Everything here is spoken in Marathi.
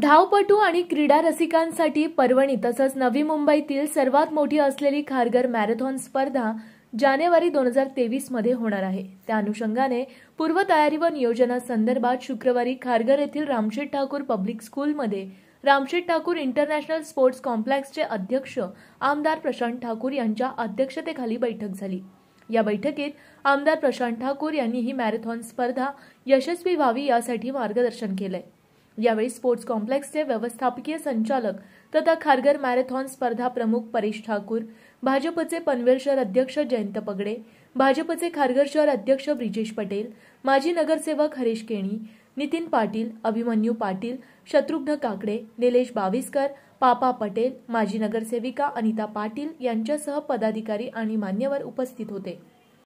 धावपटू आणि क्रीडा रसिकांसाठी पर्वणी तसंच नवी मुंबईतील सर्वात मोठी असलेली खारघर मॅरेथॉन स्पर्धा जानेवारी दोन हजार तेवीसमध्ये होणार आहे त्या अनुषंगाने पूर्वतयारी व नियोजनासंदर्भात शुक्रवारी खारघर येथील रामशेठ ठाकूर पब्लिक स्कूलमध्ये रामशेठ ठाकूर इंटरनॅशनल स्पोर्ट्स कॉम्प्लेक्सचे अध्यक्ष आमदार प्रशांत ठाकूर यांच्या अध्यक्षतेखाली बैठक झाली या बैठकीत आमदार प्रशांत ठाकूर यांनी ही मॅरेथॉन स्पर्धा यशस्वी व्हावी यासाठी मार्गदर्शन केलंय यावेळी स्पोर्ट्स कॉम्प्लेक्सचे व्यवस्थापकीय संचालक तथा खारघर मॅरेथॉन स्पर्धा प्रमुख परेश ठाकूर भाजपचे पनवेल शहर अध्यक्ष जयंत पगडे भाजपचे खारघर शहर अध्यक्ष ब्रिजेश पटेल माजी नगरसेवक हरेश केणी नितीन पाटील अभिमन्यू पाटील शत्रुघ्न काकडे निलेश बाविस्कर पापा पटेल माजी नगरसेविका अनिता पाटील यांच्यासह पदाधिकारी आणि मान्यवर उपस्थित होते